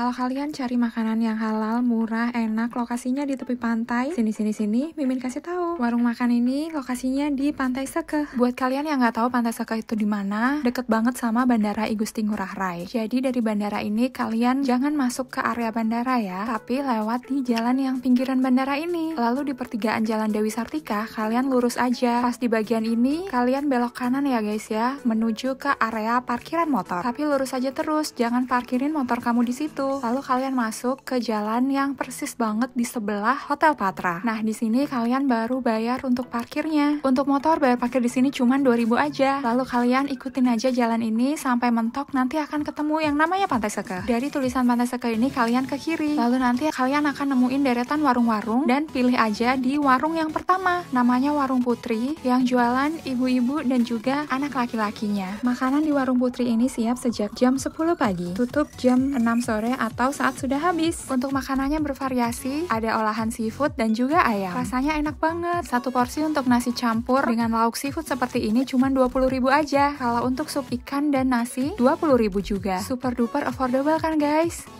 Kalau kalian cari makanan yang halal, murah, enak, lokasinya di tepi pantai, sini sini sini, Mimin kasih tahu. Warung makan ini lokasinya di Pantai Sekeh. Buat kalian yang nggak tahu Pantai Sekeh itu di mana, deket banget sama Bandara Igusti Ngurah Rai. Jadi dari bandara ini kalian jangan masuk ke area bandara ya, tapi lewat di jalan yang pinggiran bandara ini. Lalu di pertigaan Jalan Dewi Sartika, kalian lurus aja. Pas di bagian ini, kalian belok kanan ya guys ya, menuju ke area parkiran motor. Tapi lurus aja terus, jangan parkirin motor kamu di situ. Lalu kalian masuk ke jalan yang persis banget di sebelah Hotel Patra. Nah, di sini kalian baru bayar untuk parkirnya. Untuk motor bayar parkir di sini cuma 2000 aja. Lalu kalian ikutin aja jalan ini sampai mentok nanti akan ketemu yang namanya Pantai Seke. Dari tulisan Pantai Seke ini kalian ke kiri. Lalu nanti kalian akan nemuin deretan warung-warung dan pilih aja di warung yang pertama. Namanya Warung Putri yang jualan ibu-ibu dan juga anak laki-lakinya. Makanan di Warung Putri ini siap sejak jam 10 pagi, tutup jam 6 sore atau saat sudah habis. Untuk makanannya bervariasi, ada olahan seafood dan juga ayam. Rasanya enak banget. Satu porsi untuk nasi campur dengan lauk seafood seperti ini cuma 20.000 aja. Kalau untuk sup ikan dan nasi, 20.000 juga. Super duper affordable kan guys?